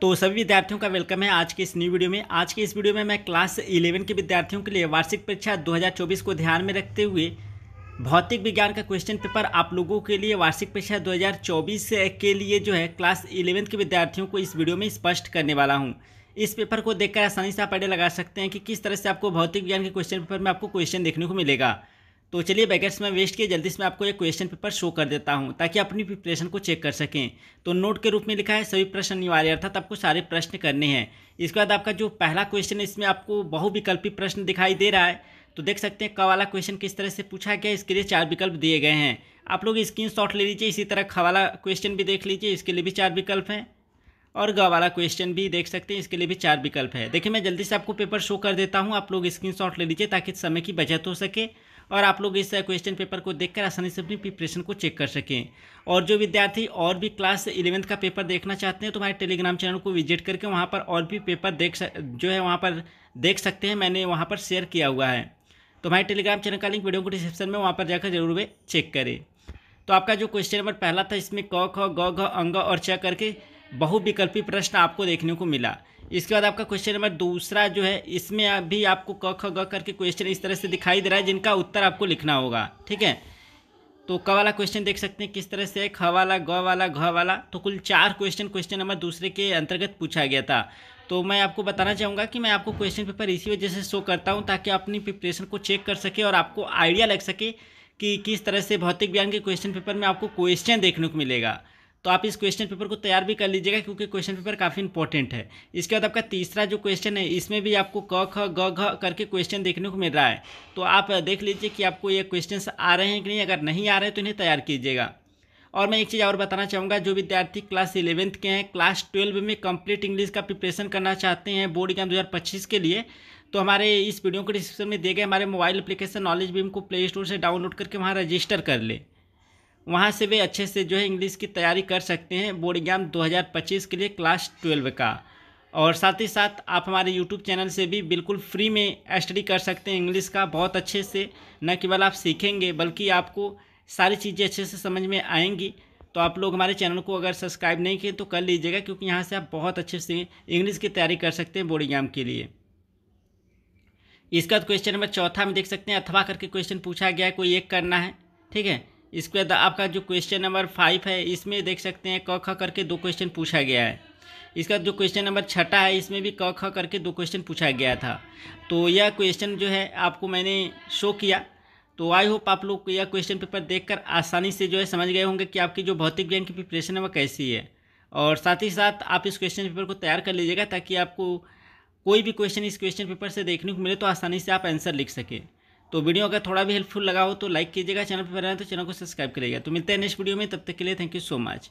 तो सभी विद्यार्थियों का वेलकम है आज के इस न्यू वीडियो में आज के इस वीडियो में मैं क्लास इलेवन के विद्यार्थियों के लिए वार्षिक परीक्षा 2024 को ध्यान में रखते हुए भौतिक विज्ञान का क्वेश्चन पेपर आप लोगों के लिए वार्षिक परीक्षा 2024 के लिए जो है क्लास इलेवेंथ के विद्यार्थियों को इस वीडियो में स्पष्ट करने वाला हूँ इस पेपर को देखकर आसानी से आप आइडिया लगा सकते हैं कि किस तरह से आपको भौतिक विज्ञान के क्वेश्चन पेपर में आपको क्वेश्चन देखने को मिलेगा तो चलिए बैगेट्स में वेस्ट किए जल्दी से मैं आपको एक क्वेश्चन पेपर शो कर देता हूँ ताकि अपनी प्रिपरेशन को चेक कर सकें तो नोट के रूप में लिखा है सभी प्रश्न अनिवार्य अर्थात आपको सारे प्रश्न करने हैं इसके बाद आपका जो पहला क्वेश्चन है इसमें आपको बहुविकल्पी प्रश्न दिखाई दे रहा है तो देख सकते हैं क वाला क्वेश्चन किस तरह से पूछा गया इसके लिए चार विकल्प दिए गए हैं आप लोग स्क्रीन ले लीजिए इसी तरह ख वाला क्वेश्चन भी देख लीजिए इसके लिए भी चार विकल्प हैं और ग वाला क्वेश्चन भी देख सकते हैं इसके लिए भी चार विकल्प है देखिए मैं जल्दी से आपको पेपर शो कर देता हूँ आप लोग स्क्रीन ले लीजिए ताकि समय की बचत हो सके और आप लोग इस क्वेश्चन पेपर को देखकर आसानी से अपनी प्रिपरेशन को चेक कर सकें और जो विद्यार्थी और भी क्लास इलेवंथ का पेपर देखना चाहते हैं तो हमारे टेलीग्राम चैनल को विजिट करके वहाँ पर और भी पेपर देख सक जो है वहाँ पर देख सकते हैं मैंने वहाँ पर शेयर किया हुआ है तो हमारे टेलीग्राम चैनल का लिंक वीडियो को डिस्क्रिप्शन में वहाँ पर जाकर जरूर वे चेक करें तो आपका जो क्वेश्चन नंबर पहला था इसमें क ख ग घ अंग और च करके बहुविकल्पी प्रश्न आपको देखने को मिला इसके बाद आपका क्वेश्चन नंबर दूसरा जो है इसमें भी आपको क ख ग करके क्वेश्चन इस तरह से दिखाई दे रहा है जिनका उत्तर आपको लिखना होगा ठीक है तो क वाला क्वेश्चन देख सकते हैं किस तरह से ख वाला ग वाला घ वाला तो कुल चार क्वेश्चन क्वेश्चन नंबर दूसरे के अंतर्गत पूछा गया था तो मैं आपको बताना चाहूँगा कि मैं आपको क्वेश्चन पेपर इसी वजह से शो करता हूँ ताकि अपनी प्रिपरेशन को चेक कर सके और आपको आइडिया लग सके कि किस तरह से भौतिक विज्ञान के क्वेश्चन पेपर में आपको क्वेश्चन देखने को मिलेगा तो आप इस क्वेश्चन पेपर को तैयार भी कर लीजिएगा क्योंकि क्वेश्चन पेपर काफ़ी इंपॉर्टेंट है इसके बाद आपका तीसरा जो क्वेश्चन है इसमें भी आपको क ख ग घ करके क्वेश्चन देखने को मिल रहा है तो आप देख लीजिए कि आपको ये क्वेश्चन आ रहे हैं कि नहीं अगर नहीं आ रहे तो इन्हें तैयार कीजिएगा और मैं एक चीज़ और बताना चाहूँगा जो विद्यार्थी क्लास इलेवेंथ के हैं क्लास ट्वेल्व में कंप्लीट इंग्लिश का प्रिपरेशन करना चाहते हैं बोर्ड एग्जाम पच्चीस के लिए तो हमारे इस वीडियो के डिस्क्रिप्शन में दिए गए हमारे मोबाइल एप्लीकेशन नॉलेज बीम को प्ले स्टोर से डाउनलोड करके वहाँ रजिस्टर कर ले वहाँ से वे अच्छे से जो है इंग्लिश की तैयारी कर सकते हैं बोर्ड एग्जाम 2025 के लिए क्लास ट्वेल्व का और साथ ही साथ आप हमारे यूट्यूब चैनल से भी बिल्कुल फ्री में स्टडी कर सकते हैं इंग्लिश का बहुत अच्छे से न केवल आप सीखेंगे बल्कि आपको सारी चीज़ें अच्छे से समझ में आएंगी तो आप लोग हमारे चैनल को अगर सब्सक्राइब नहीं किए तो कर लीजिएगा क्योंकि यहाँ से आप बहुत अच्छे से इंग्लिश की तैयारी कर सकते हैं बोर्ड एग्जाम के लिए इसका क्वेश्चन तो नंबर चौथा में देख सकते हैं अथवा करके क्वेश्चन पूछा गया है कोई एक करना है ठीक है इसके बाद आपका जो क्वेश्चन नंबर फाइव है इसमें देख सकते हैं क ख करके दो क्वेश्चन पूछा गया है इसका जो क्वेश्चन नंबर छठा है इसमें भी क ख करके दो क्वेश्चन पूछा गया था तो यह क्वेश्चन जो है आपको मैंने शो किया तो आई होप आप लोग यह क्वेश्चन पेपर देखकर आसानी से जो है समझ गए होंगे कि आपकी जो भौतिक ज्ञान की प्रिपरेशन है वह कैसी है और साथ ही साथ आप इस क्वेश्चन पेपर को तैयार कर लीजिएगा ताकि आपको कोई भी क्वेश्चन इस क्वेश्चन पेपर से देखने को मिले तो आसानी से आप आंसर लिख सकें तो वीडियो अगर थोड़ा भी हेल्पफुल लगा हो तो लाइक कीजिएगा चैनल पर बनाए तो चैनल को सब्सक्राइब करिएगा तो मिलते हैं नेक्स्ट वीडियो में तब तक के लिए थैंक यू सो मच